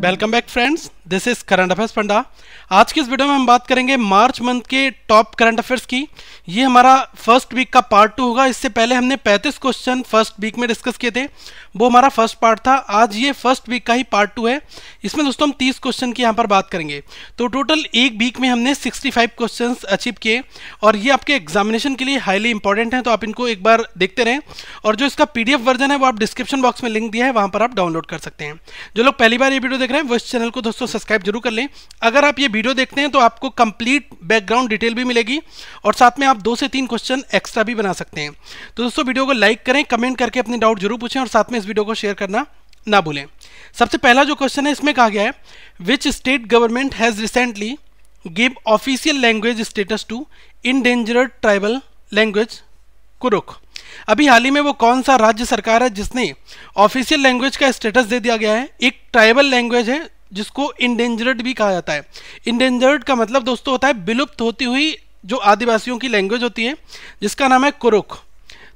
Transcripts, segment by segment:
Welcome back friends. This is current affairs panda आज की इस वीडियो में हम बात करेंगे मार्च मंथ के टॉप करंट अफेयर्स की ये हमारा फर्स्ट वीक का पार्ट टू होगा इससे पहले हमने 35 क्वेश्चन फर्स्ट वीक में डिस्कस किए थे वो हमारा फर्स्ट पार्ट था आज ये फर्स्ट वीक का ही पार्ट टू है इसमें दोस्तों हम 30 क्वेश्चन की यहाँ पर बात करेंगे तो टोटल एक वीक में हमने 65 क्वेश्चन अचीव किए और ये आपके एग्जामिनेशन के लिए हाईली इंपॉर्टेंट हैं तो आप इनको एक बार देखते रहें और जो इसका पी वर्जन है वो आप डिस्क्रिप्शन बॉक्स में लिंक दिया है वहाँ पर आप डाउनलोड कर सकते हैं जो लोग पहली बार ये वीडियो देख रहे हैं वो इस चैनल को दोस्तों सब्सक्राइब जरूर कर लें अगर आप ये वीडियो देखते हैं तो आपको कंप्लीट बैकग्राउंड डिटेल भी मिलेगी और साथ में आप दो से तीन क्वेश्चन एक्स्ट्रा भी बना सकते हैं तो दोस्तों वीडियो को लाइक करें कमेंट करके अपने डाउट जरूर पूछें और साथ में इस वीडियो को शेयर करना ना भूलें सबसे पहला जो क्वेश्चन है इसमें कहा गया है which state government has recently give official language status to endangered tribal language Kurukh अभी हाल ही में वो कौन सा राज्य सरकार है जिसने ऑफिशियल लैंग्वेज का स्टेटस दे दिया गया है एक ट्राइबल लैंग्वेज है जिसको इंडेंजर्ड भी कहा जाता है इंडेंजर्ड का मतलब दोस्तों होता है विलुप्त होती हुई जो आदिवासियों की लैंग्वेज होती है जिसका नाम है कुरुख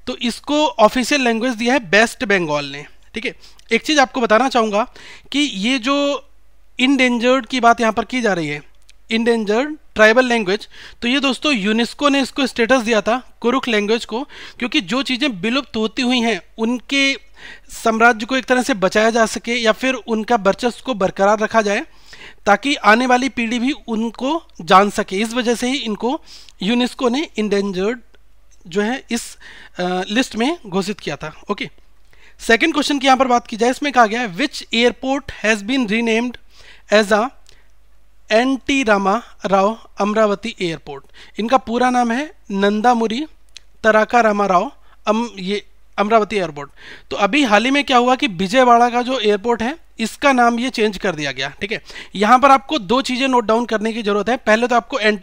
तो इसको ऑफिशियल लैंग्वेज दिया है बेस्ट बंगाल ने ठीक है एक चीज़ आपको बताना चाहूँगा कि ये जो इनडेंजर्ड की बात यहाँ पर की जा रही है इनडेंजर्ड ट्राइबल लैंग्वेज तो ये दोस्तों यूनेस्को ने इसको स्टेटस दिया था कुरुख लैंग्वेज को क्योंकि जो चीज़ें विलुप्त होती हुई हैं उनके साम्राज्य को एक तरह से बचाया जा सके या फिर उनका वर्चस्व को बरकरार रखा जाए ताकि आने वाली पीढ़ी भी उनको जान सके इस वजह से ही इनको यूनेस्को ने इंडेंजर्ड जो है इस लिस्ट में घोषित किया था ओके सेकेंड क्वेश्चन की यहाँ पर बात की जाए इसमें कहा गया है which airport has been renamed as a N T Rama Rao Amaravati airport इनका पूरा नाम है नंदामुरी तराका रामा राव अम ये अमरावती एयरपोर्ट तो अभी हाल ही में क्या हुआ कि विजयवाड़ा का जो एयरपोर्ट है इसका नाम ये चेंज कर दिया गया ठीक है यहाँ पर आपको दो चीज़ें नोट डाउन करने की ज़रूरत है पहले तो आपको एन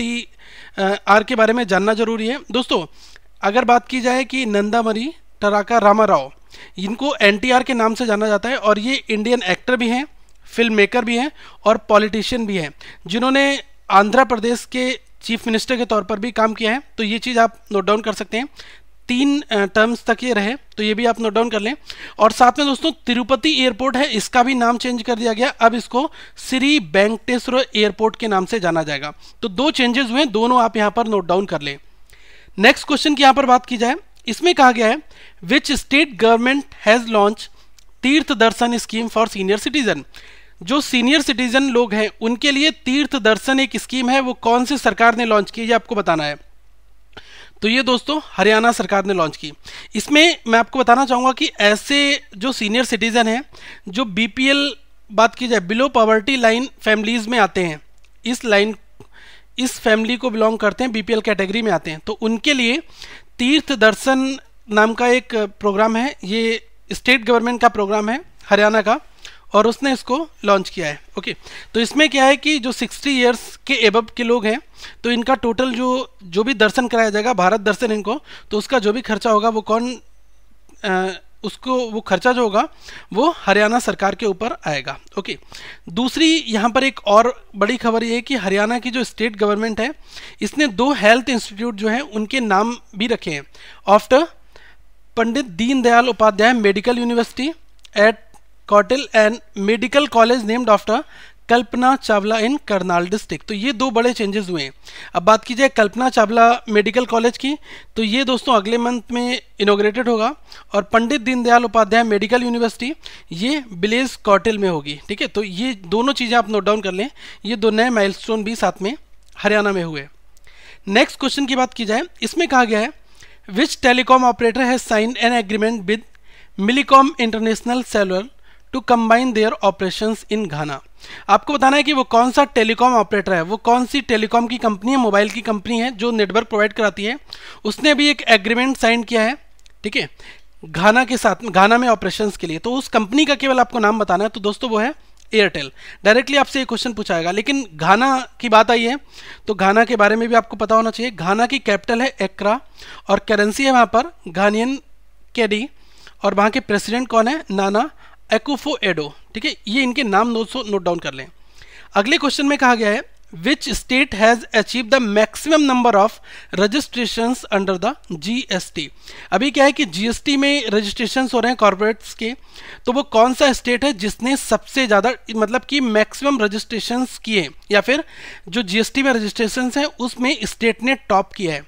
आर के बारे में जानना जरूरी है दोस्तों अगर बात की जाए कि नंदामरी टराका रामा राव इनको एन के नाम से जाना जाता है और ये इंडियन एक्टर भी हैं फिल्म मेकर भी हैं और पॉलिटिशियन भी हैं जिन्होंने आंध्र प्रदेश के चीफ मिनिस्टर के तौर पर भी काम किया है तो ये चीज़ आप नोट डाउन कर सकते हैं तीन टर्म्स तक ये रहे तो ये भी आप नोट डाउन कर लें और साथ में दोस्तों तिरुपति एयरपोर्ट है इसका भी नाम चेंज कर दिया गया अब इसको श्री वेंकटेश्वर एयरपोर्ट के नाम से जाना जाएगा तो दो चेंजेस हुए दोनों आप यहाँ पर नोट डाउन कर लें नेक्स्ट क्वेश्चन की यहाँ पर बात की जाए इसमें कहा गया है which state government has launch Tirtha Darshan scheme for senior citizen जो सीनियर सिटीजन लोग हैं उनके लिए तीर्थ दर्शन एक स्कीम है वो कौन सी सरकार ने लॉन्च की ये आपको बताना है तो ये दोस्तों हरियाणा सरकार ने लॉन्च की इसमें मैं आपको बताना चाहूँगा कि ऐसे जो सीनियर सिटीजन हैं जो बी बात की जाए बिलो पॉवर्टी लाइन फैमिलीज में आते हैं इस लाइन इस फैमिली को बिलोंग करते हैं बीपीएल कैटेगरी में आते हैं तो उनके लिए तीर्थ दर्शन नाम का एक प्रोग्राम है ये स्टेट गवर्नमेंट का प्रोग्राम है हरियाणा का और उसने इसको लॉन्च किया है ओके तो इसमें क्या है कि जो 60 इयर्स के एबब के लोग हैं तो इनका टोटल जो जो भी दर्शन कराया जाएगा भारत दर्शन इनको तो उसका जो भी खर्चा होगा वो कौन आ, उसको वो खर्चा जो होगा वो हरियाणा सरकार के ऊपर आएगा ओके दूसरी यहाँ पर एक और बड़ी खबर ये है कि हरियाणा की जो स्टेट गवर्नमेंट है इसने दो हेल्थ इंस्टीट्यूट जो है उनके नाम भी रखे हैं after Pandit Deendayal Upadhyay medical university at Kautil and medical college named after Kalpana Chawla in Karnal district तो ये दो बड़े चेंजेस हुए हैं अब बात की जाए कल्पना चावला मेडिकल कॉलेज की तो ये दोस्तों अगले मंथ में इनोग्रेटेड होगा और पंडित दीनदयाल उपाध्याय मेडिकल यूनिवर्सिटी ये बिलेज कौटिल में होगी ठीक है तो ये दोनों चीज़ें आप नोट डाउन कर लें ये दो नए माइल भी साथ में हरियाणा में हुए नेक्स्ट क्वेश्चन की बात की जाए इसमें कहा गया है which telecom operator has sign an agreement with Millicom international cellular to combine their operation in Ghana आपको बताना है कि वो कौन सा टेलीकॉम ऑपरेटर है वो कौन सी टेलीकॉम की कंपनी है मोबाइल की कंपनी है जो नेटवर्क प्रोवाइड कराती है उसने भी एक एग्रीमेंट साइन किया है ठीक है घाना के साथ घाना में ऑपरेशंस के लिए तो उस कंपनी का केवल आपको नाम बताना है तो दोस्तों वो है एयरटेल डायरेक्टली आपसे ये क्वेश्चन पूछाएगा लेकिन घाना की बात आई है तो घाना के बारे में भी आपको पता होना चाहिए घाना की कैपिटल है एक्रा और करेंसी है वहाँ पर घानियन कैडी और वहाँ के प्रेसिडेंट कौन है नाना एक्फो एडो ठीक है ये इनके नाम नोट नोट डाउन कर लें अगले क्वेश्चन में कहा गया है has achieve the achieved number of registration under the G S T अभी क्या है कि जीएसटी में रजिस्ट्रेशन हो रहे हैं कॉरपोरेट्स के तो वो कौन सा स्टेट है जिसने सबसे ज़्यादा मतलब कि मैक्सिमम रजिस्ट्रेशन किए या फिर जो जीएसटी में रजिस्ट्रेशन है उसमें स्टेट ने टॉप किया है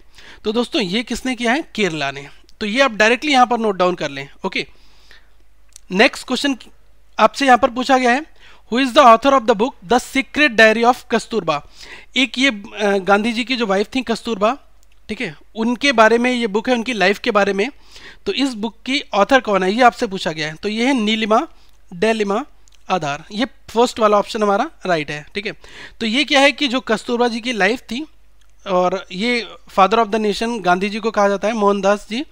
तो दोस्तों ये किसने किया है केरला ने तो ये आप डायरेक्टली यहां पर नोट डाउन कर लें ओके okay? नेक्स्ट क्वेश्चन आपसे यहाँ पर पूछा गया है who is the author of the book the secret diary of Kasturba एक ये गांधी जी की जो वाइफ थी कस्तूरबा ठीक है उनके बारे में ये बुक है उनकी लाइफ के बारे में तो इस बुक की ऑथर कौन है ये आपसे पूछा गया है तो ये है नीलिमा डेलिमा आधार ये फर्स्ट वाला ऑप्शन हमारा राइट है ठीक है तो ये क्या है कि जो कस्तूरबा जी की लाइफ थी और ये father of the nation Gandhi ji को कहा जाता है मोहनदास जी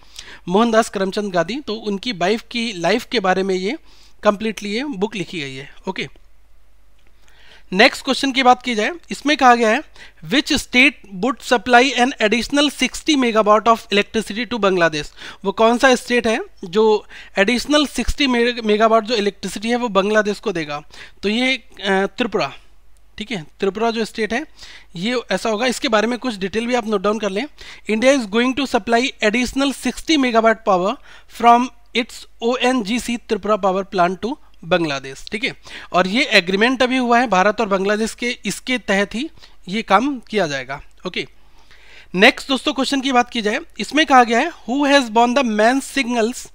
मोहनदास करमचंद गांधी तो उनकी वाइफ की लाइफ के बारे में ये कंप्लीटली ये बुक लिखी गई है ओके नेक्स्ट क्वेश्चन की बात की जाए इसमें कहा गया है which state would supply an additional 60 megawatt of electricity to Bangladesh वो कौन सा स्टेट है जो एडिशनल 60 मेगावाट जो इलेक्ट्रिसिटी है वो बांग्लादेश को देगा तो ये त्रिपुरा ठीक है त्रिपुरा जो स्टेट है ये ऐसा होगा इसके बारे में कुछ डिटेल भी आप नोट डाउन कर लें India is going to supply additional 60 megawatt power from its O Tripura power plant to Bangladesh ठीक है और ये एग्रीमेंट अभी हुआ है भारत और बांग्लादेश के इसके तहत ही ये काम किया जाएगा ओके नेक्स्ट दोस्तों क्वेश्चन की बात की जाए इसमें कहा गया है who has won the men singles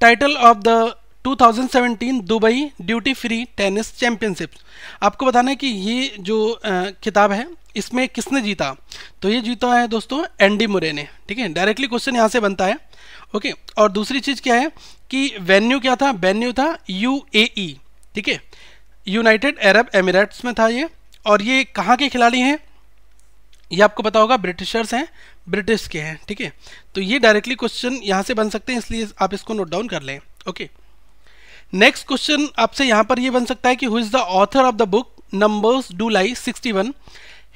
title of the 2017 Dubai duty free tennis championship आपको बताना है कि ये जो किताब है इसमें किसने जीता तो ये जीता है दोस्तों एंडी मुरे ने ठीक है डायरेक्टली क्वेश्चन यहाँ से बनता है ओके और दूसरी चीज़ क्या है कि वेन्यू क्या था वेन्यू था यू e, ठीक है यूनाइटेड अरब एमिरेट्स में था ये और ये कहाँ के खिलाड़ी हैं ये आपको पता होगा ब्रिटिशर्स हैं ब्रिटिश के हैं ठीक है तो ये डायरेक्टली क्वेश्चन यहाँ से बन सकते हैं इसलिए आप इसको नोट डाउन कर लें ओके okay. नेक्स्ट क्वेश्चन आपसे यहां पर यह बन सकता है कि who is the author of the book numbers do lie sixty one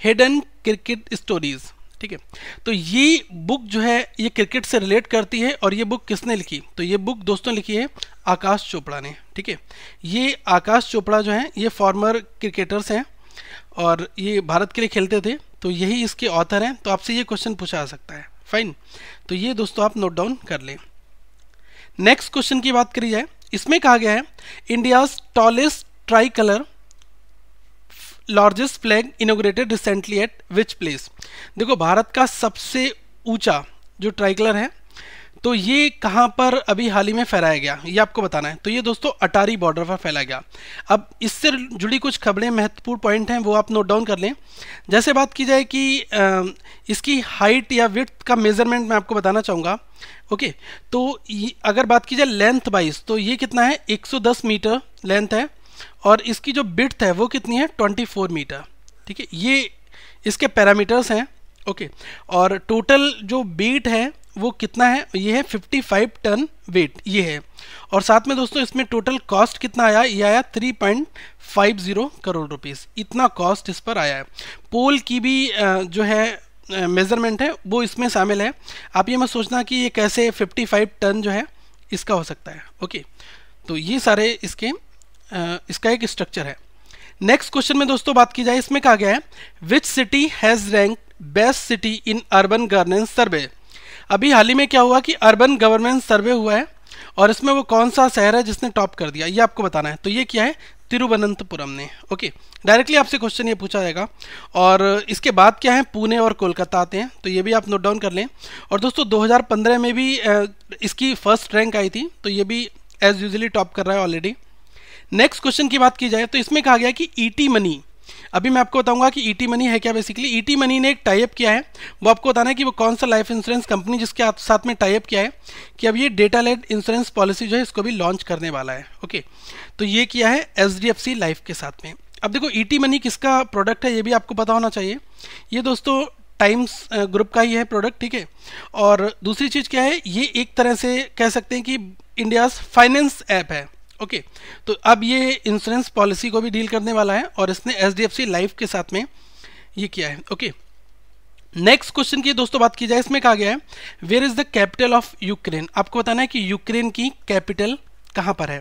hidden cricket stories ठीक है तो ये बुक जो है ये क्रिकेट से रिलेट करती है और ये बुक किसने लिखी तो ये बुक दोस्तों लिखी है आकाश चोपड़ा ने ठीक है ये आकाश चोपड़ा जो है ये फॉर्मर क्रिकेटर्स हैं और ये भारत के लिए खेलते थे तो यही इसके ऑथर हैं तो आपसे ये क्वेश्चन पूछा जा सकता है फाइन तो ये दोस्तों आप नोट डाउन कर लें नेक्स्ट क्वेश्चन की बात करी जाए इसमें कहा गया है India's tallest tricolour largest flag inaugurated recently at which place देखो भारत का सबसे ऊंचा जो ट्राई कलर है तो ये कहाँ पर अभी हाल ही में फैलाया गया ये आपको बताना है तो ये दोस्तों अटारी बॉर्डर पर फैलाया गया अब इससे जुड़ी कुछ खबरें महत्वपूर्ण पॉइंट हैं वो आप नोट डाउन कर लें जैसे बात की जाए कि इसकी हाइट या विथ का मेजरमेंट मैं आपको बताना चाहूँगा ओके तो अगर बात की जाए लेंथ वाइज तो ये कितना है 110 मीटर लेंथ है और इसकी जो बिथ है वो कितनी है 24 मीटर ठीक है ये इसके पैरामीटर्स हैं ओके और टोटल जो बीट है वो कितना है ये है फिफ्टी फाइव टन वेट ये है और साथ में दोस्तों इसमें टोटल कॉस्ट कितना आया ये आया three point five zero crore rupees इतना कॉस्ट इस पर आया है पोल की भी जो है मेज़रमेंट है वो इसमें शामिल है आप ये मत सोचना कि ये कैसे फिफ्टी फाइव टन जो है इसका हो सकता है ओके तो ये सारे इसके इसका एक स्ट्रक्चर है नेक्स्ट क्वेश्चन में दोस्तों बात की जाए इसमें कहा गया है which city has rank best city in urban governance survey अभी हाल ही में क्या हुआ कि अर्बन गवर्नेंस सर्वे हुआ है और इसमें वो कौन सा शहर है जिसने टॉप कर दिया ये आपको बताना है तो ये क्या है तिरुवनंतपुरम ने ओके डायरेक्टली आपसे क्वेश्चन ये पूछा जाएगा और इसके बाद क्या है पुणे और कोलकाता आते हैं तो ये भी आप नोट डाउन कर लें और दोस्तों 2015 में भी इसकी फर्स्ट रैंक आई थी तो ये भी एज यूजली टॉप कर रहा है ऑलरेडी नेक्स्ट क्वेश्चन की बात की जाए तो इसमें कहा गया कि ई e मनी अभी मैं आपको बताऊंगा कि ईटी e मनी है क्या बेसिकली ईटी मनी ने एक टाइप किया है वो आपको बताना है कि वो कौन सा लाइफ इंश्योरेंस कंपनी जिसके आप साथ में टाइप किया है कि अब ये डेटा लेड इंश्योरेंस पॉलिसी जो है इसको भी लॉन्च करने वाला है ओके तो ये किया है एच लाइफ के साथ में अब देखो ई e मनी किसका प्रोडक्ट है ये भी आपको पता होना चाहिए ये दोस्तों टाइम्स ग्रुप का ही है प्रोडक्ट ठीक है और दूसरी चीज़ क्या है ये एक तरह से कह सकते हैं कि इंडियाज़ फाइनेंस ऐप है ओके तो अब ये इंश्योरेंस पॉलिसी को भी डील करने वाला है और इसने एच लाइफ के साथ में ये किया है ओके नेक्स्ट क्वेश्चन की दोस्तों बात की जाए इसमें कहा गया है where is the capital of Ukraine आपको बताना है कि यूक्रेन की कैपिटल कहाँ पर है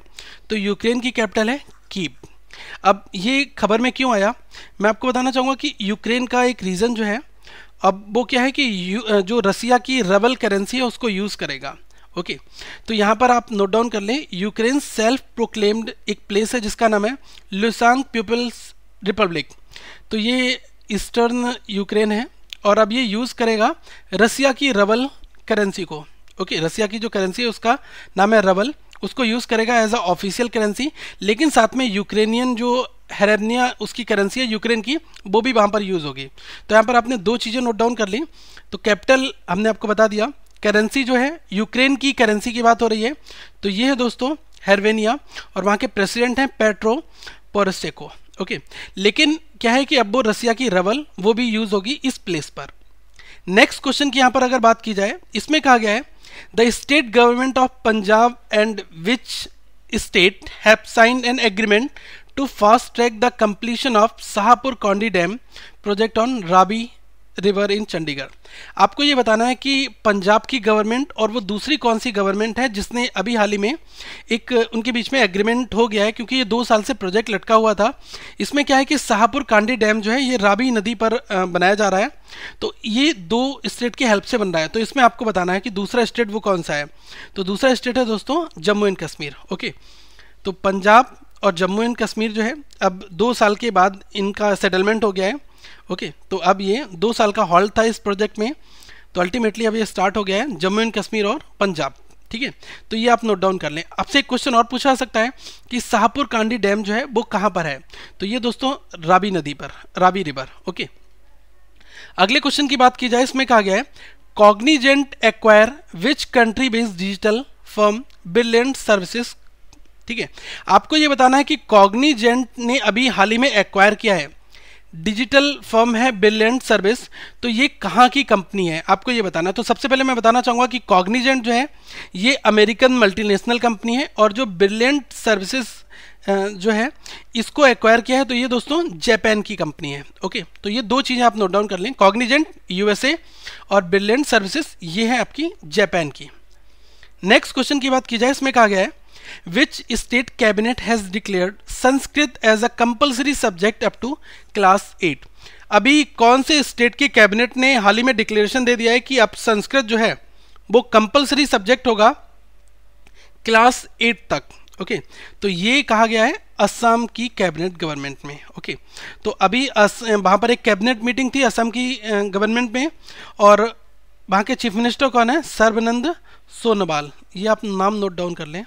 तो यूक्रेन की कैपिटल है कीब अब ये खबर में क्यों आया मैं आपको बताना चाहूँगा कि यूक्रेन का एक रीज़न जो है अब वो क्या है कि जो रसिया की रबल करेंसी है उसको यूज़ करेगा ओके तो यहाँ पर आप नोट डाउन कर लें यूक्रेन सेल्फ प्रोक्लेम्ड एक प्लेस है जिसका नाम है लुसांग पीपल्स रिपब्लिक तो ये ईस्टर्न यूक्रेन है और अब ये यूज़ करेगा रसिया की रबल करेंसी को ओके okay, रसिया की जो करेंसी है उसका नाम है रबल उसको यूज़ करेगा एज अ ऑफिशियल करेंसी लेकिन साथ में यूक्रेनियन जो हेरेबनिया उसकी करेंसी है यूक्रेन की वो भी वहाँ पर यूज़ होगी तो यहाँ पर आपने दो चीज़ें नोट डाउन कर ली तो कैपिटल हमने आपको बता दिया करेंसी जो है यूक्रेन की करेंसी की बात हो रही है तो ये है दोस्तों हेरवेनिया और वहाँ के प्रेसिडेंट हैं पेट्रो पोरसेको ओके लेकिन क्या है कि अब वो रसिया की रवल वो भी यूज़ होगी इस प्लेस पर नेक्स्ट क्वेश्चन की यहाँ पर अगर बात की जाए इसमें कहा गया है the state government of Punjab and which state have sign an agreement to fast track the completion of Shahpur Kondi dam project on Ravi river in Chandigarh आपको ये बताना है कि पंजाब की गवर्नमेंट और वो दूसरी कौन सी गवर्नमेंट है जिसने अभी हाल ही में एक उनके बीच में एग्रीमेंट हो गया है क्योंकि ये दो साल से प्रोजेक्ट लटका हुआ था इसमें क्या है कि शाहपुर कांडी डैम जो है ये राबी नदी पर बनाया जा रहा है तो ये दो स्टेट की हेल्प से बन रहा है तो इसमें आपको बताना है कि दूसरा स्टेट वो कौन सा है तो दूसरा स्टेट है दोस्तों जम्मू एंड कश्मीर ओके तो पंजाब और जम्मू एंड कश्मीर जो है अब दो साल के बाद इनका सेटलमेंट हो गया है ओके तो अब ये दो साल का हॉल्ट था इस प्रोजेक्ट में तो अल्टीमेटली अब ये स्टार्ट हो गया है जम्मू एंड कश्मीर और पंजाब ठीक है तो ये आप नोट डाउन कर लें आपसे एक क्वेश्चन और पूछा सकता है कि शाहपुर कांडी डैम जो है वो कहाँ पर है तो ये दोस्तों राबी नदी पर राबी रिवर ओके अगले क्वेश्चन की बात की जाए इसमें कहा गया है Cognizant acquire which country based digital firm bill and ठीक है आपको ये बताना है कि कॉग्निजेंट ने अभी हाल ही में एक्वायर किया है डिजिटल फर्म है बिल एंड सर्विस तो ये कहाँ की कंपनी है आपको ये बताना तो सबसे पहले मैं बताना चाहूँगा कि कॉग्निजेंट जो है ये अमेरिकन मल्टीनेशनल कंपनी है और जो ब्रिलियंट सर्विसेज जो है इसको एक्वायर किया है तो ये दोस्तों जापान की कंपनी है ओके तो ये दो चीज़ें आप नोट डाउन कर लें कॉग्निजेंट यूएसए और ब्रिलियंट सर्विसेज ये है आपकी जापान की नेक्स्ट क्वेश्चन की बात की जाए इसमें कहा गया है which state cabinet has declared Sanskrit as a compulsory subject up to class 8 अभी कौन से स्टेट के कैबिनेट ने हाल ही में डिक्लेरेशन दे दिया है कि अब संस्कृत जो है वो कंपलसरी सब्जेक्ट होगा क्लास एट तक ओके okay, तो ये कहा गया है असम की कैबिनेट गवर्नमेंट में ओके okay, तो अभी वहाँ पर एक कैबिनेट मीटिंग थी असम की गवर्नमेंट में और वहाँ के चीफ मिनिस्टर कौन है सर्वनंद सोनवाल ये आप नाम नोट डाउन कर लें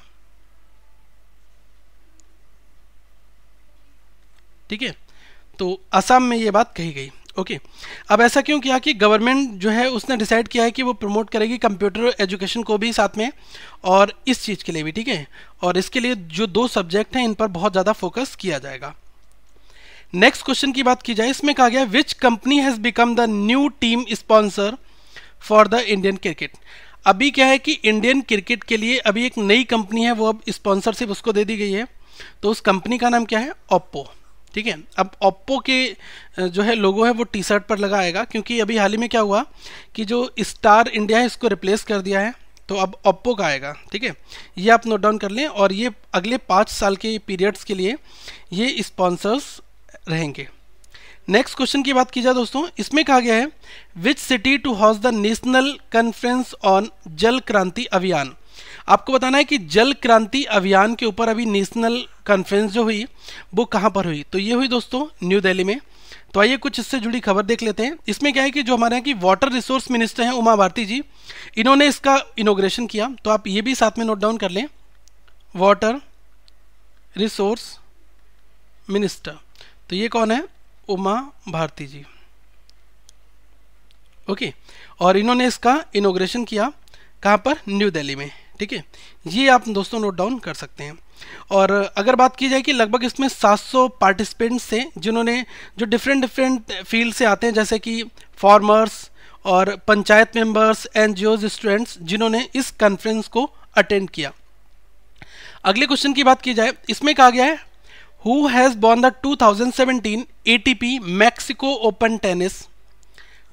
ठीक है तो असम में ये बात कही गई ओके अब ऐसा क्यों किया कि गवर्नमेंट जो है उसने डिसाइड किया है कि वो प्रमोट करेगी कंप्यूटर एजुकेशन को भी साथ में और इस चीज़ के लिए भी ठीक है और इसके लिए जो दो सब्जेक्ट हैं इन पर बहुत ज़्यादा फोकस किया जाएगा नेक्स्ट क्वेश्चन की बात की जाए इसमें कहा गया which company has become the new team sponsor for the Indian cricket अभी क्या है कि इंडियन क्रिकेट के लिए अभी एक नई कंपनी है वो अब स्पॉन्सरशिप उसको दे दी गई है तो उस कंपनी का नाम क्या है ओप्पो ठीक है अब ओप्पो के जो है लोगो है वो टी शर्ट पर लगाएगा क्योंकि अभी हाल ही में क्या हुआ कि जो स्टार इंडिया है इसको रिप्लेस कर दिया है तो अब ओप्पो का आएगा ठीक है ये आप नोट डाउन कर लें और ये अगले पाँच साल के पीरियड्स के लिए ये स्पॉन्सर्स रहेंगे नेक्स्ट क्वेश्चन की बात की जाए दोस्तों इसमें कहा गया है which city to house the national conference on Jal Kranti अभियान आपको बताना है कि जल क्रांति अभियान के ऊपर अभी नेशनल कॉन्फ्रेंस जो हुई वो कहाँ पर हुई तो ये हुई दोस्तों न्यू दिल्ली में तो आइए कुछ इससे जुड़ी खबर देख लेते हैं इसमें क्या है कि जो हमारे यहाँ की वाटर रिसोर्स मिनिस्टर हैं उमा भारती जी इन्होंने इसका इनोग्रेशन किया तो आप ये भी साथ में नोट डाउन कर लें वाटर रिसोर्स मिनिस्टर तो ये कौन है उमा भारती जी ओके और इन्होंने इसका इनोग्रेशन किया कहाँ पर न्यू दिल्ली में ठीक है ये आप दोस्तों नोट डाउन कर सकते हैं और अगर बात की जाए कि लगभग इसमें 700 पार्टिसिपेंट्स थे जिन्होंने जो डिफरेंट डिफरेंट फील्ड से आते हैं जैसे कि फार्मर्स और पंचायत मेंबर्स एन स्टूडेंट्स जिन्होंने इस कॉन्फ्रेंस को अटेंड किया अगले क्वेश्चन की बात की जाए इसमें कहा गया है who has won the 2017 ATP Mexico open tennis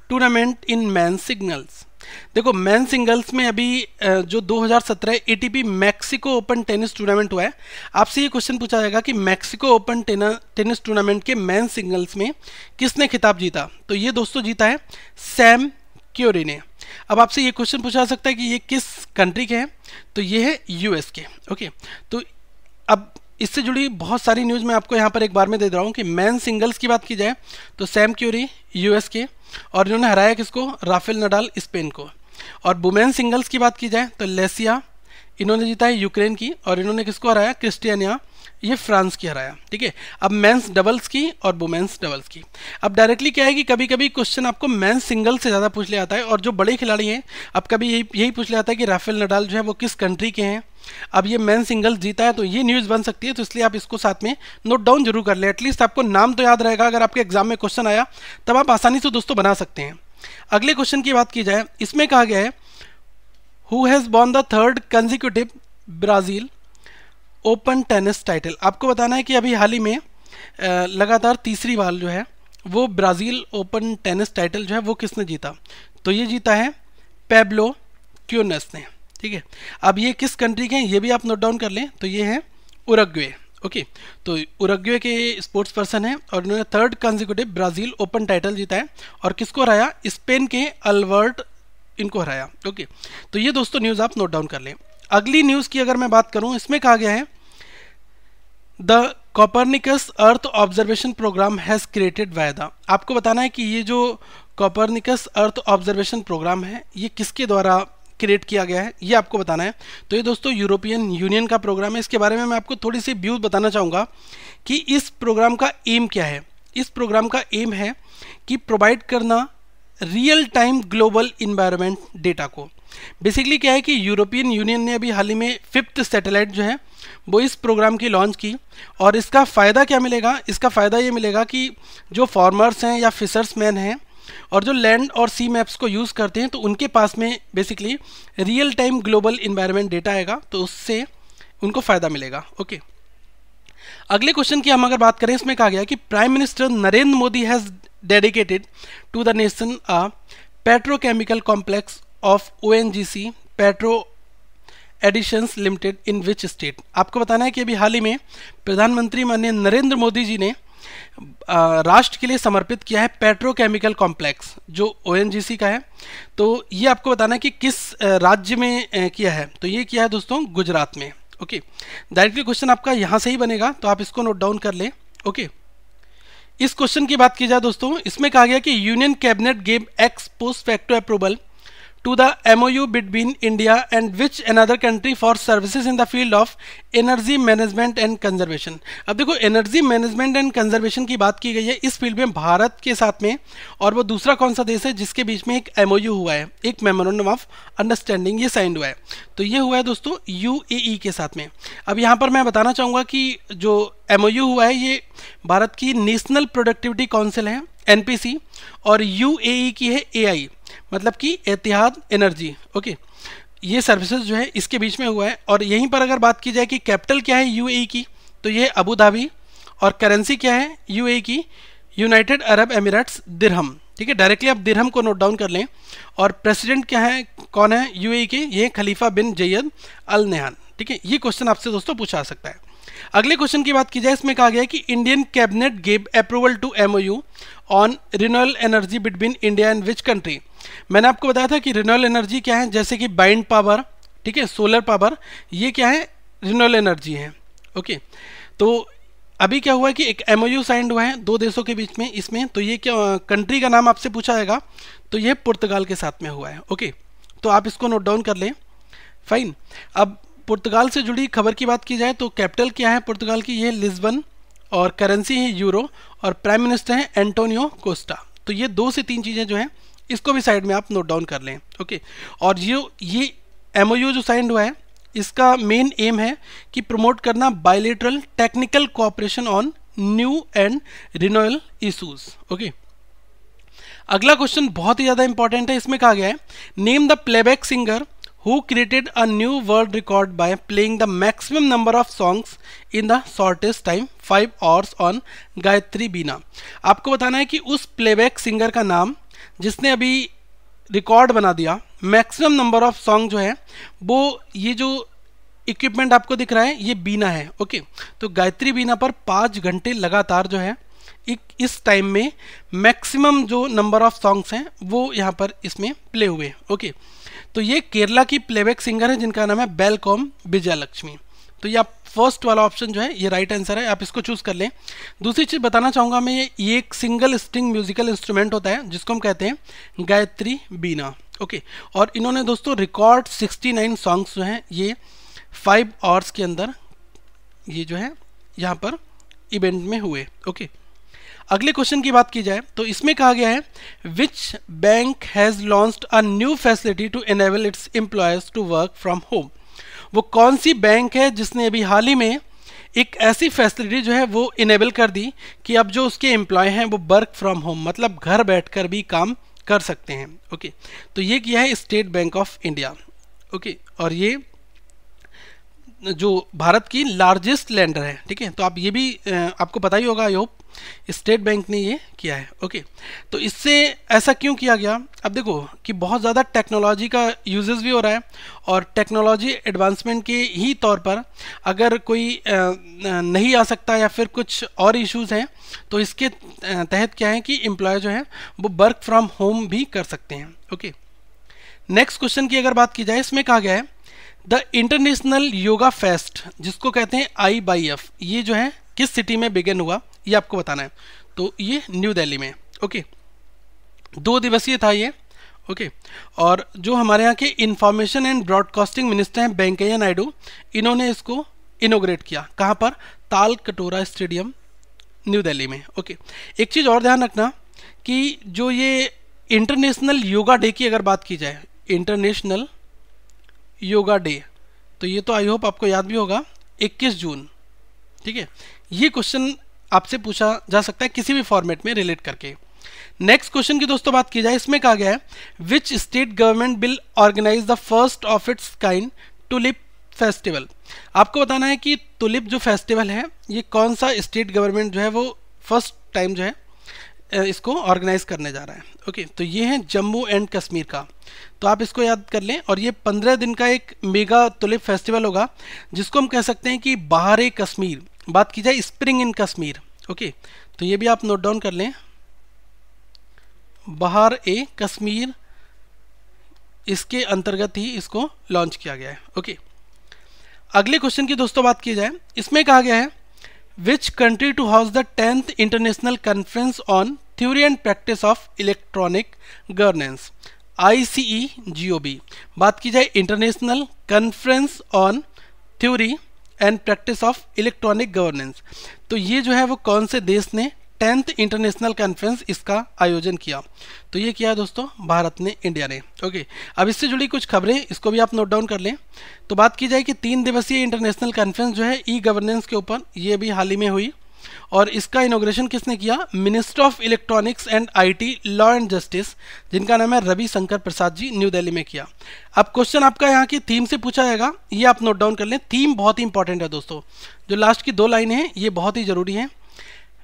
tournament in men singles देखो मैन सिंगल्स में अभी जो 2017 ATP Mexico open tennis tournament हुआ है आपसे ये क्वेश्चन पूछा जाएगा कि मैक्सिको ओपन टेनिस टूर्नामेंट के मैन सिंगल्स में किसने खिताब जीता तो ये दोस्तों जीता है सैम क्योरी ने अब आपसे ये क्वेश्चन पूछा जा सकता है कि ये किस कंट्री के हैं तो ये है यूएस के ओके तो अब इससे जुड़ी बहुत सारी न्यूज़ मैं आपको यहाँ पर एक बार में दे रहा हूँ कि मैन सिंगल्स की बात की जाए तो सैम क्यूरी यूएस के और इन्होंने हराया किसको राफेल नडाल स्पेन को और वुमेन सिंगल्स की बात की जाए तो लेसिया इन्होंने जीता है यूक्रेन की और इन्होंने किसको हराया क्रिस्टियानिया ये फ्रांस की हराया ठीक है अब मेंस डबल्स की और वुमेन्स डबल्स की अब डायरेक्टली क्या है कि कभी कभी क्वेश्चन आपको मेंस सिंगल से ज़्यादा पूछ लिया आता है और जो बड़े खिलाड़ी हैं अब कभी यही यही पूछ लिया जाता है कि राफेल नडाल जो है वो किस कंट्री के हैं अब ये मैन सिंगल जीता है तो ये न्यूज़ बन सकती है तो इसलिए आप इसको साथ में नोट डाउन जरूर कर लें एटलीस्ट आपको नाम तो याद रहेगा अगर आपके एग्जाम में क्वेश्चन आया तब आप आसानी से दोस्तों बना सकते हैं अगले क्वेश्चन की बात की जाए इसमें कहा गया है who has won the third consecutive Brazil open tennis title आपको बताना है कि अभी हाल ही में लगातार तीसरी बार जो है वो ब्राज़ील ओपन टेनिस टाइटल जो है वो किसने जीता तो ये जीता है पेब्लो क्यूनस ने ठीक है अब ये किस कंट्री के हैं ये भी आप नोट डाउन कर लें तो ये हैं उरग्वे ओके तो उरग्वे के स्पोर्ट्स पर्सन हैं और इन्होंने third consecutive Brazil open title जीता है और किसको हराया स्पेन के अल्बर्ट इनको हराया ओके तो ये दोस्तों न्यूज़ आप नोट डाउन कर लें अगली न्यूज़ की अगर मैं बात करूँ इसमें कहा गया है the Copernicus earth observation programme has created वायदा द आपको बताना है कि ये जो कॉपरनिकस अर्थ ऑब्जर्वेशन प्रोग्राम है ये किसके द्वारा क्रिएट किया गया है ये आपको बताना है तो ये दोस्तों यूरोपियन यूनियन का प्रोग्राम है इसके बारे में मैं आपको थोड़ी सी व्यूज बताना चाहूँगा कि इस प्रोग्राम का एम क्या है इस प्रोग्राम का एम है कि प्रोवाइड करना real time global environment data को बेसिकली क्या है कि यूरोपियन यूनियन ने अभी हाल ही में फिफ्थ सैटेलाइट जो है वो इस प्रोग्राम की लॉन्च की और इसका फ़ायदा क्या मिलेगा इसका फ़ायदा ये मिलेगा कि जो फार्मर्स हैं या फिशर्समैन हैं और जो लैंड और सी मैप्स को यूज़ करते हैं तो उनके पास में basically real time global environment data आएगा तो उससे उनको फ़ायदा मिलेगा ओके अगले क्वेश्चन की हम अगर बात करें इसमें कहा गया कि prime minister Narendra Modi has dedicated to the nation a petrochemical complex of O N G C petro additions limited in which state आपको बताना है कि अभी हाल ही में प्रधानमंत्री माननीय नरेंद्र मोदी जी ने राष्ट्र के लिए समर्पित किया है पेट्रोकेमिकल कॉम्प्लेक्स जो ओ का है तो ये आपको बताना है कि किस राज्य में किया है तो ये किया है दोस्तों गुजरात में ओके डायरेक्टली क्वेश्चन आपका यहाँ से ही बनेगा तो आप इसको नोट डाउन कर लें ओके इस क्वेश्चन की बात की जाए दोस्तों इसमें कहा गया कि union cabinet gave ex post facto approval to the MOU between India and which another country for services in the field of energy management and conservation अब देखो एनर्जी मैनेजमेंट एंड कंजर्वेशन की बात की गई है इस फील्ड में भारत के साथ में और वो दूसरा कौन सा देश है जिसके बीच में एक एम हुआ है एक मेमोरेंडम ऑफ अंडरस्टैंडिंग ये साइन हुआ है तो ये हुआ है दोस्तों यू e के साथ में अब यहाँ पर मैं बताना चाहूँगा कि जो एम हुआ है ये भारत की नेशनल प्रोडक्टिविटी काउंसिल है एनपीसी और यूएई की है एआई मतलब कि एतिहाद एनर्जी ओके ये सर्विसेज जो है इसके बीच में हुआ है और यहीं पर अगर बात की जाए कि कैपिटल क्या है यूएई की तो ये अबू धाबी और करेंसी क्या है यूएई की यूनाइटेड अरब एमिरेट्स दिरहम ठीक है डायरेक्टली आप दिरहम को नोट डाउन कर लें और प्रेसिडेंट क्या है कौन है यूएई के ये खलीफा बिन जैद अल नेहान ठीक है ये क्वेश्चन आपसे दोस्तों पूछा सकता है अगले क्वेश्चन की बात की जाए इसमें कहा गया कि Indian cabinet gave approval to M on renewable energy between India and which country मैंने आपको बताया था कि रिनल एनर्जी क्या है जैसे कि बाइंड पावर ठीक है सोलर पावर ये क्या है रिनल एनर्जी है ओके तो अभी क्या हुआ कि एक एम साइंड हुआ है दो देशों के बीच में इसमें तो ये क्या कंट्री का नाम आपसे पूछा जाएगा तो ये पुर्तगाल के साथ में हुआ है ओके तो आप इसको नोट डाउन कर लें फाइन अब पुर्तगाल से जुड़ी खबर की बात की जाए तो कैपिटल क्या है पुर्तगाल की ये लिस्बन और करेंसी है यूरो और प्राइम मिनिस्टर हैं एंटोनियो कोस्टा तो ये दो से तीन चीज़ें जो हैं इसको भी साइड में आप नोट डाउन कर लें ओके और ये ये एम जो साइन हुआ है इसका मेन एम है कि प्रमोट करना bilateral technical cooperation on new and renewable issues okay अगला क्वेश्चन बहुत ही ज़्यादा इंपॉर्टेंट है इसमें कहा गया है name the playback singer who created a new world record by playing the maximum number of songs in the shortest time five hours on Gayatri Veena आपको बताना है कि उस प्लेबैक सिंगर का नाम जिसने अभी रिकॉर्ड बना दिया मैक्सिमम नंबर ऑफ सॉन्ग जो है वो ये जो इक्विपमेंट आपको दिख रहा है ये बीना है ओके तो गायत्री बीना पर पाँच घंटे लगातार जो है एक इस टाइम में मैक्सिमम जो नंबर ऑफ सॉन्ग्स हैं वो यहाँ पर इसमें प्ले हुए ओके okay. तो ये केरला की प्लेबैक सिंगर है जिनका नाम है बेलकॉम विजयलक्ष्मी तो ये आप फर्स्ट वाला ऑप्शन जो है ये राइट right आंसर है आप इसको चूज़ कर लें दूसरी चीज़ बताना चाहूँगा मैं ये ये एक सिंगल स्ट्रिंग म्यूजिकल इंस्ट्रूमेंट होता है जिसको हम कहते हैं गायत्री बीना ओके और इन्होंने दोस्तों रिकॉर्ड 69 सॉन्ग्स जो हैं ये फाइव आवर्स के अंदर ये जो है यहाँ पर इवेंट में हुए ओके okay. अगले क्वेश्चन की बात की जाए तो इसमें कहा गया है which bank has launched a new facility to enable its employees to work from home वो कौन सी बैंक है जिसने अभी हाल ही में एक ऐसी फैसिलिटी जो है वो इनेबल कर दी कि अब जो उसके एम्प्लॉय हैं वो वर्क फ्रॉम होम मतलब घर बैठकर भी काम कर सकते हैं ओके तो ये किया है State Bank of India okay और ये जो भारत की लार्जेस्ट लैंडर है ठीक है तो आप ये भी आपको पता ही होगा आई होप स्टेट बैंक ने ये किया है ओके तो इससे ऐसा क्यों किया गया अब देखो कि बहुत ज़्यादा टेक्नोलॉजी का यूजेस भी हो रहा है और टेक्नोलॉजी एडवांसमेंट के ही तौर पर अगर कोई नहीं आ सकता या फिर कुछ और इश्यूज हैं तो इसके तहत क्या है कि एम्प्लॉय जो है वो वर्क फ्रॉम होम भी कर सकते हैं ओके नेक्स्ट क्वेश्चन की अगर बात की जाए इसमें कहा गया है द इंटरनेशनल योगा फेस्ट जिसको कहते हैं आई बाई एफ ये जो है किस सिटी में बिगेन हुआ ये आपको बताना है तो ये न्यू दिल्ली में ओके दो दिवसीय था ये ओके और जो हमारे यहाँ के इंफॉर्मेशन एंड ब्रॉडकास्टिंग मिनिस्टर हैं वेंकैया नायडू इन्होंने इसको इनोग्रेट किया कहाँ पर ताल कटोरा स्टेडियम न्यू दिल्ली में ओके एक चीज़ और ध्यान रखना कि जो ये इंटरनेशनल योगा डे की अगर बात की जाए इंटरनेशनल योगा डे तो ये तो आई होप आपको याद भी होगा 21 जून ठीक है ये क्वेश्चन आपसे पूछा जा सकता है किसी भी फॉर्मेट में रिलेट करके नेक्स्ट क्वेश्चन की दोस्तों बात की जाए इसमें कहा गया है which state government will organise the first of its kind tulip festival आपको बताना है कि टुलिप जो फेस्टिवल है ये कौन सा स्टेट गवर्नमेंट जो है वो फर्स्ट टाइम जो है इसको ऑर्गेनाइज करने जा रहा है ओके तो ये है जम्मू एंड कश्मीर का तो आप इसको याद कर लें और ये पंद्रह दिन का एक मेगा तुलिप फेस्टिवल होगा जिसको हम कह सकते हैं कि बाहर कश्मीर बात की जाए स्प्रिंग इन कश्मीर ओके तो ये भी आप नोट डाउन कर लें बाहर ए कश्मीर इसके अंतर्गत ही इसको लॉन्च किया गया है ओके अगले क्वेश्चन की दोस्तों बात की जाए इसमें कहा गया है which country to house the 10th International Conference on Theory and Practice of Electronic Governance ICE GOB बात की जाए international conference on theory and practice of electronic governance तो ये जो है वो कौन से देश ने टेंथ इंटरनेशनल कॉन्फ्रेंस इसका आयोजन किया तो ये किया है दोस्तों भारत ने इंडिया ने ओके अब इससे जुड़ी कुछ खबरें इसको भी आप नोट डाउन कर लें तो बात की जाए कि तीन दिवसीय इंटरनेशनल कॉन्फ्रेंस जो है ई गवर्नेंस के ऊपर ये भी हाल ही में हुई और इसका इनोग्रेशन किसने किया minister of electronics and IT law and justice जिनका नाम है रवि शंकर प्रसाद जी न्यू दिल्ली में किया अब क्वेश्चन आपका यहाँ की थीम से पूछा जाएगा ये आप नोट डाउन कर लें थीम बहुत ही इंपॉर्टेंट है दोस्तों जो लास्ट की दो लाइन है ये बहुत ही जरूरी है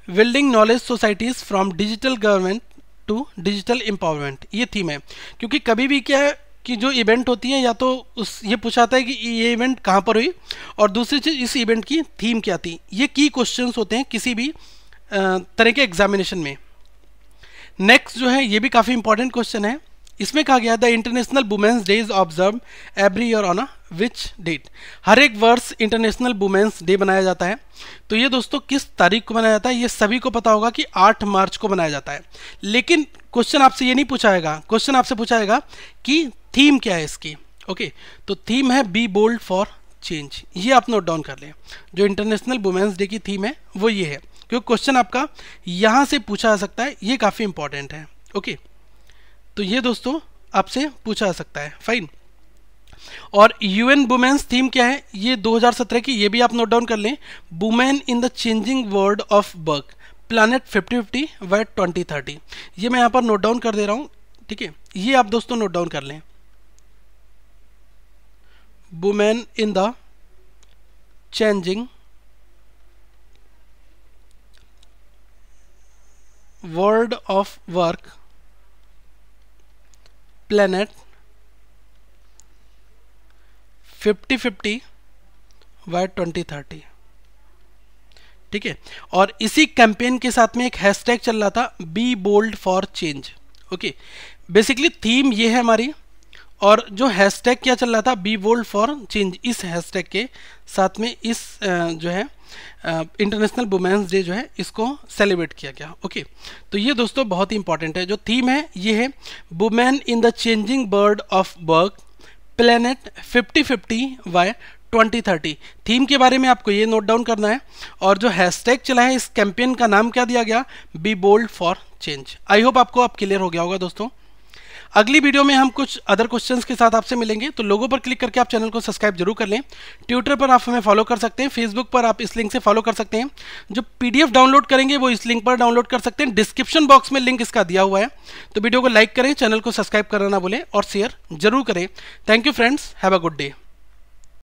building knowledge societies from digital government to digital empowerment ये थीम है क्योंकि कभी भी क्या है कि जो इवेंट होती है या तो उस ये पूछा जाता है कि ये इवेंट कहाँ पर हुई और दूसरी चीज़ इस इवेंट की थीम क्या थी ये की क्वेश्चन होते हैं किसी भी तरह के एग्जामिनेशन में नेक्स्ट जो है ये भी काफ़ी इंपॉर्टेंट क्वेश्चन है इसमें कहा गया the international women's day is observe every year on a which date हर एक वर्ष इंटरनेशनल वुमेंस डे बनाया जाता है तो ये दोस्तों किस तारीख को मनाया जाता है ये सभी को पता होगा कि 8 मार्च को मनाया जाता है लेकिन क्वेश्चन आपसे ये नहीं पूछाएगा क्वेश्चन आपसे पूछाएगा कि थीम क्या है इसकी ओके तो थीम है बी बोल्ड फॉर चेंज ये आप नोट डाउन कर लें जो इंटरनेशनल वुमेंस डे की थीम है वो ये है क्योंकि क्वेश्चन आपका यहाँ से पूछा जा सकता है ये काफ़ी इंपॉर्टेंट है ओके तो ये दोस्तों आपसे पूछा जा सकता है फाइन और यूएन वुमेन्स थीम क्या है ये 2017 की ये भी आप नोट डाउन कर लें women in the changing world of work planet fifty fifty by twenty thirty ये मैं यहाँ पर नोट डाउन कर दे रहा हूँ ठीक है ये आप दोस्तों नोट डाउन कर लें women in the changing world of work planet fifty fifty by twenty thirty ठीक है और इसी कैंपेन के साथ में एक हैशटैग चल रहा था be bold for change okay basically theme ये है हमारी और जो हैशटैग क्या चल रहा था बी बोल्ड फॉर चेंज इस हैशटैग के साथ में इस जो है इंटरनेशनल वुमेन्स डे जो है इसको सेलिब्रेट किया गया ओके तो ये दोस्तों बहुत ही इंपॉर्टेंट है जो थीम है ये है women in the changing world of work planet 50 50 by 2030 theme के बारे में आपको ये नोट डाउन करना है और जो हैशटैग चला है इस कैंपेन का नाम क्या दिया गया be bold for change I hope आपको अब क्लियर हो गया होगा दोस्तों अगली वीडियो में हम कुछ अदर क्वेश्चंस के साथ आपसे मिलेंगे तो लोगों पर क्लिक करके आप चैनल को सब्सक्राइब जरूर कर लें ट्विटर पर आप हमें फॉलो कर सकते हैं फेसबुक पर आप इस लिंक से फॉलो कर सकते हैं जो पी डाउनलोड करेंगे वो इस लिंक पर डाउनलोड कर सकते हैं डिस्क्रिप्शन बॉक्स में लिंक इसका दिया हुआ है तो वीडियो को लाइक करें चैनल को सब्सक्राइब करना ना भूलें और शेयर जरूर करें thank you friends have a good day